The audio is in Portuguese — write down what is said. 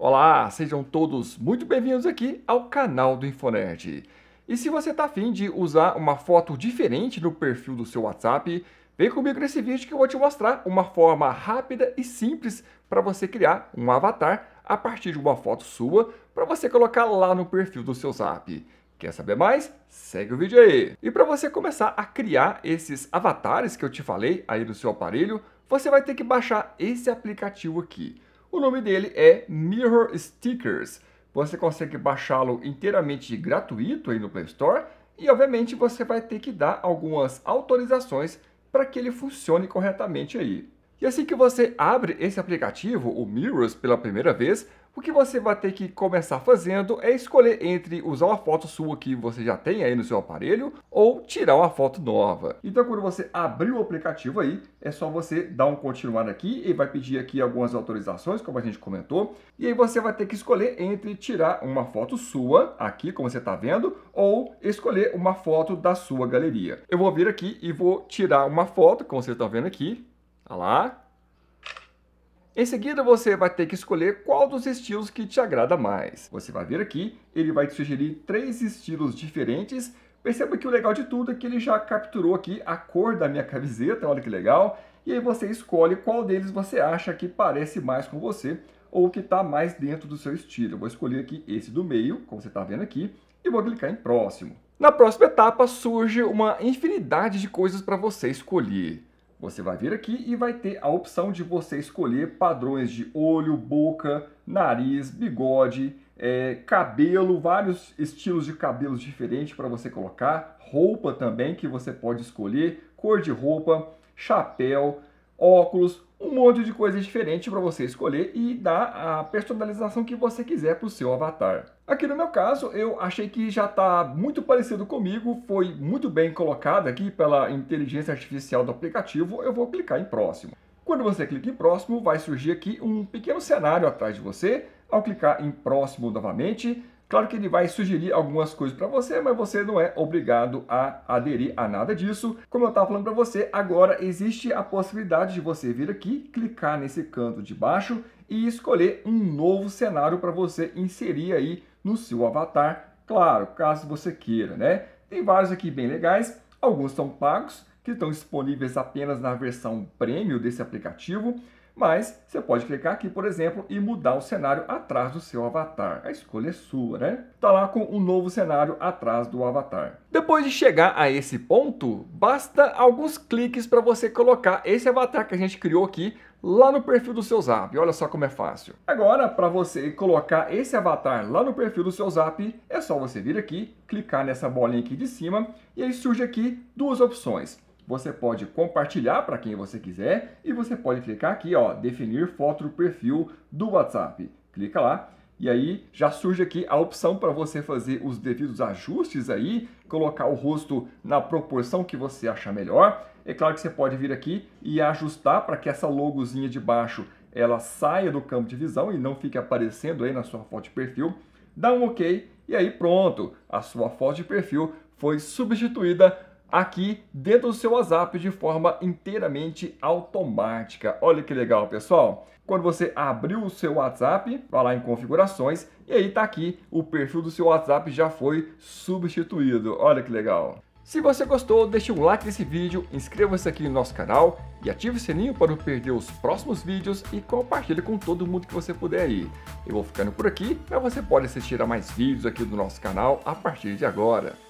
Olá, sejam todos muito bem-vindos aqui ao canal do Infonet. E se você está afim de usar uma foto diferente no perfil do seu WhatsApp, vem comigo nesse vídeo que eu vou te mostrar uma forma rápida e simples para você criar um avatar a partir de uma foto sua para você colocar lá no perfil do seu Zap. Quer saber mais? Segue o vídeo aí! E para você começar a criar esses avatares que eu te falei aí no seu aparelho, você vai ter que baixar esse aplicativo aqui. O nome dele é Mirror Stickers. Você consegue baixá-lo inteiramente gratuito aí no Play Store e, obviamente, você vai ter que dar algumas autorizações para que ele funcione corretamente aí. E assim que você abre esse aplicativo, o Mirrors, pela primeira vez, o que você vai ter que começar fazendo é escolher entre usar uma foto sua que você já tem aí no seu aparelho ou tirar uma foto nova. Então quando você abrir o aplicativo aí, é só você dar um continuar aqui e vai pedir aqui algumas autorizações, como a gente comentou. E aí você vai ter que escolher entre tirar uma foto sua, aqui como você está vendo, ou escolher uma foto da sua galeria. Eu vou vir aqui e vou tirar uma foto, como você está vendo aqui. Olha lá, em seguida, você vai ter que escolher qual dos estilos que te agrada mais. Você vai vir aqui, ele vai te sugerir três estilos diferentes. Perceba que o legal de tudo é que ele já capturou aqui a cor da minha camiseta, olha que legal. E aí você escolhe qual deles você acha que parece mais com você ou que está mais dentro do seu estilo. Eu vou escolher aqui esse do meio, como você está vendo aqui, e vou clicar em próximo. Na próxima etapa surge uma infinidade de coisas para você escolher. Você vai vir aqui e vai ter a opção de você escolher padrões de olho, boca, nariz, bigode, é, cabelo, vários estilos de cabelos diferentes para você colocar, roupa também que você pode escolher, cor de roupa, chapéu, óculos, um monte de coisas diferentes para você escolher e dar a personalização que você quiser para o seu avatar. Aqui no meu caso, eu achei que já está muito parecido comigo, foi muito bem colocado aqui pela inteligência artificial do aplicativo, eu vou clicar em próximo. Quando você clica em próximo, vai surgir aqui um pequeno cenário atrás de você. Ao clicar em próximo novamente, Claro que ele vai sugerir algumas coisas para você, mas você não é obrigado a aderir a nada disso. Como eu estava falando para você, agora existe a possibilidade de você vir aqui, clicar nesse canto de baixo e escolher um novo cenário para você inserir aí no seu avatar, claro, caso você queira, né? Tem vários aqui bem legais, alguns são pagos, que estão disponíveis apenas na versão premium desse aplicativo, mas você pode clicar aqui, por exemplo, e mudar o cenário atrás do seu avatar. A escolha é sua, né? Tá lá com um novo cenário atrás do avatar. Depois de chegar a esse ponto, basta alguns cliques para você colocar esse avatar que a gente criou aqui lá no perfil do seu Zap. Olha só como é fácil. Agora, para você colocar esse avatar lá no perfil do seu Zap, é só você vir aqui, clicar nessa bolinha aqui de cima e aí surge aqui duas opções você pode compartilhar para quem você quiser e você pode clicar aqui, ó, definir foto do perfil do WhatsApp. Clica lá e aí já surge aqui a opção para você fazer os devidos ajustes aí, colocar o rosto na proporção que você achar melhor. É claro que você pode vir aqui e ajustar para que essa logozinha de baixo ela saia do campo de visão e não fique aparecendo aí na sua foto de perfil. Dá um OK e aí pronto, a sua foto de perfil foi substituída aqui dentro do seu WhatsApp de forma inteiramente automática. Olha que legal, pessoal. Quando você abriu o seu WhatsApp, vai lá em configurações e aí tá aqui o perfil do seu WhatsApp já foi substituído. Olha que legal. Se você gostou, deixe um like nesse vídeo, inscreva-se aqui no nosso canal e ative o sininho para não perder os próximos vídeos e compartilhe com todo mundo que você puder aí. Eu vou ficando por aqui, mas você pode assistir a mais vídeos aqui do nosso canal a partir de agora.